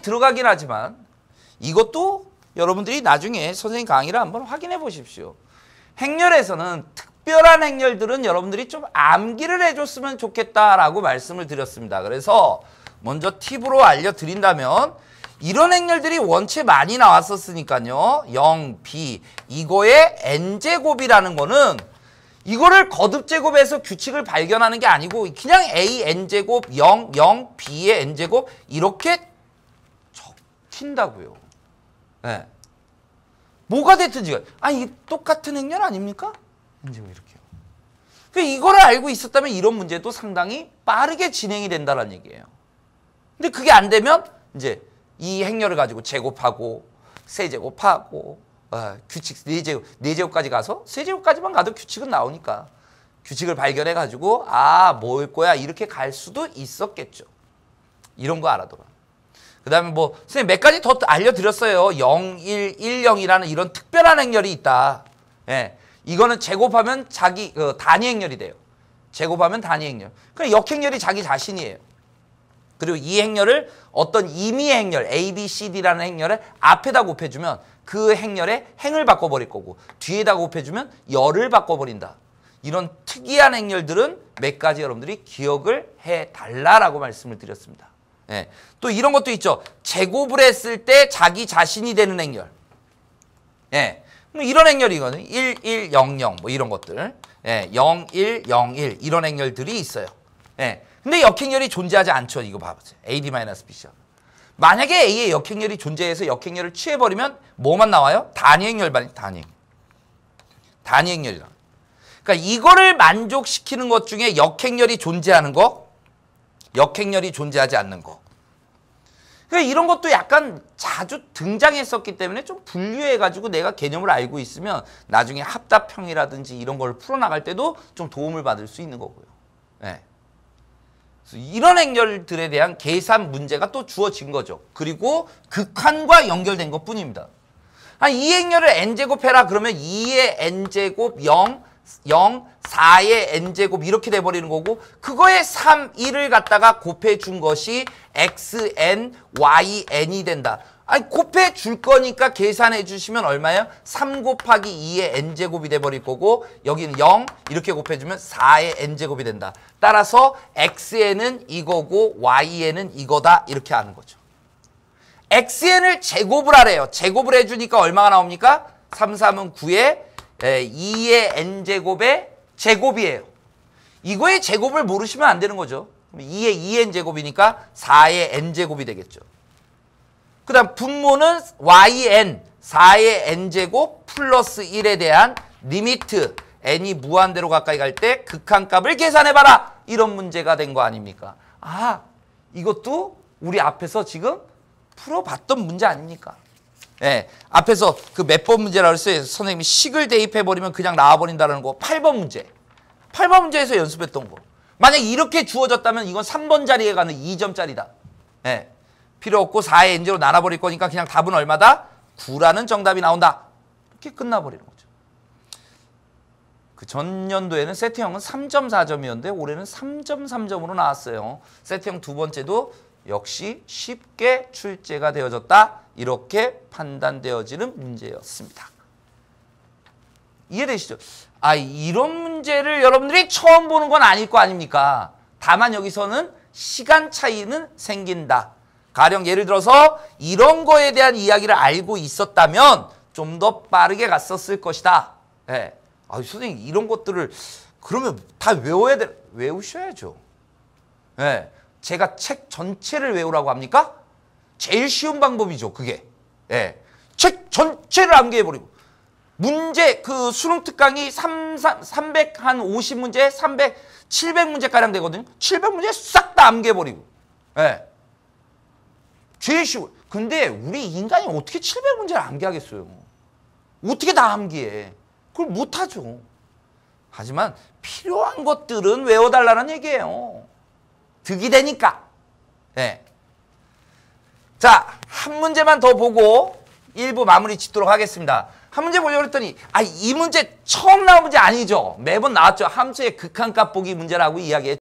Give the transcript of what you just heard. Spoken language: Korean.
들어가긴 하지만 이것도 여러분들이 나중에 선생님 강의를 한번 확인해 보십시오. 행렬에서는 특별한 행렬들은 여러분들이 좀 암기를 해줬으면 좋겠다라고 말씀을 드렸습니다. 그래서 먼저 팁으로 알려드린다면 이런 행렬들이 원체 많이 나왔었으니까요. 0, B 이거의 N제곱이라는 거는 이거를 거듭제곱에서 규칙을 발견하는 게 아니고 그냥 A, N제곱, 0, 0, B의 N제곱 이렇게 튄다고요. 네. 예. 뭐가 됐든지 아니 똑같은 행렬 아닙니까? 지금 이렇게요. 그 이거를 알고 있었다면 이런 문제도 상당히 빠르게 진행이 된다는 얘기예요. 근데 그게 안 되면 이제 이 행렬을 가지고 제곱하고 세제곱하고 어, 규칙 네제곱 네제곱까지 가서 세제곱까지만 가도 규칙은 나오니까 규칙을 발견해 가지고 아뭘 거야 이렇게 갈 수도 있었겠죠. 이런 거 알아둬라. 그 다음에 뭐 선생님 몇 가지 더 알려드렸어요. 0, 1, 1, 0이라는 이런 특별한 행렬이 있다. 예. 이거는 제곱하면 자기 그 단위 행렬이 돼요. 제곱하면 단위 행렬. 그럼 역행렬이 자기 자신이에요. 그리고 이 행렬을 어떤 임의 행렬, A, B, C, D라는 행렬에 앞에다 곱해주면 그행렬에 행을 바꿔버릴 거고 뒤에다 곱해주면 열을 바꿔버린다. 이런 특이한 행렬들은 몇 가지 여러분들이 기억을 해달라라고 말씀을 드렸습니다. 예. 또 이런 것도 있죠. 제곱을 했을 때 자기 자신이 되는 행렬. 예. 뭐 이런 행렬이거든 1, 1, 0, 0 뭐 이런 것들. 예. 0, 1, 0, 1 이런 행렬들이 있어요. 예. 근데 역행렬이 존재하지 않죠. 이거 봐보세요. AD-B죠. 만약에 A의 역행렬이 존재해서 역행렬을 취해버리면 뭐만 나와요? 단위행렬만, 단위 단위행렬이라. 그러니까 이거를 만족시키는 것 중에 역행렬이 존재하는 거, 역행렬이 존재하지 않는 거. 그러니까 이런 것도 약간 자주 등장했었기 때문에 좀 분류해가지고 내가 개념을 알고 있으면 나중에 합답형이라든지 이런 걸 풀어나갈 때도 좀 도움을 받을 수 있는 거고요. 네. 이런 행렬들에 대한 계산 문제가 또 주어진 거죠. 그리고 극한과 연결된 것뿐입니다. 아, 이 행렬을 n제곱해라 그러면 2의 n제곱 0, 0, 4의 n제곱 이렇게 돼버리는 거고 그거에 3, 1을 갖다가 곱해준 것이 xn, yn이 된다. 아니 곱해줄 거니까 계산해 주시면 얼마예요? 3 곱하기 2의 n제곱이 돼버릴 거고 여기는 0 이렇게 곱해주면 4의 n제곱이 된다. 따라서 xn은 이거고 yn은 이거다 이렇게 하는 거죠. xn을 제곱을 하래요. 제곱을 해주니까 얼마가 나옵니까? 3, 3은 9에 2의 n제곱에 제곱이에요. 이거의 제곱을 모르시면 안 되는 거죠. 2의 2n 제곱이니까 4의 n 제곱이 되겠죠. 그 다음 분모는 yn 4의 n 제곱 플러스 1에 대한 리미트 n이 무한대로 가까이 갈 때 극한값을 계산해봐라 이런 문제가 된 거 아닙니까? 아 이것도 우리 앞에서 지금 풀어봤던 문제 아닙니까? 예, 앞에서 그 몇 번 문제라고 했어요. 선생님이 식을 대입해버리면 그냥 나와버린다는 거. 8번 문제. 8번 문제에서 연습했던 거. 만약 이렇게 주어졌다면 이건 3번 자리에 가는 2점짜리다. 예, 필요 없고 4의 n제로 나눠버릴 거니까 그냥 답은 얼마다? 9라는 정답이 나온다. 이렇게 끝나버리는 거죠. 그 전년도에는 세트형은 3.4점이었는데 올해는 3.3점으로 나왔어요. 세트형 두 번째도 역시 쉽게 출제가 되어졌다. 이렇게 판단되어지는 문제였습니다. 이해되시죠? 아 이런 문제를 여러분들이 처음 보는 건 아닐 거 아닙니까? 다만 여기서는 시간 차이는 생긴다. 가령 예를 들어서 이런 거에 대한 이야기를 알고 있었다면 좀 더 빠르게 갔었을 것이다. 예. 네. 아, 선생님 이런 것들을 그러면 다 외워야 돼. 외우셔야죠. 예. 네. 제가 책 전체를 외우라고 합니까? 제일 쉬운 방법이죠, 그게. 예. 책 전체를 암기해버리고. 문제, 그 수능 특강이 3, 50문제, 300, 700문제가량 되거든요. 700문제 싹 다 암기해버리고. 예. 제일 쉬워. 근데 우리 인간이 어떻게 700문제를 암기하겠어요? 어떻게 다 암기해? 그걸 못하죠. 하지만 필요한 것들은 외워달라는 얘기예요. 득이 되니까. 네. 자, 한 문제만 더 보고 일부 마무리 짓도록 하겠습니다. 한 문제 보려고 했더니 아, 이 문제 처음 나온 문제 아니죠. 매번 나왔죠. 함수의 극한값 보기 문제라고 이야기했죠.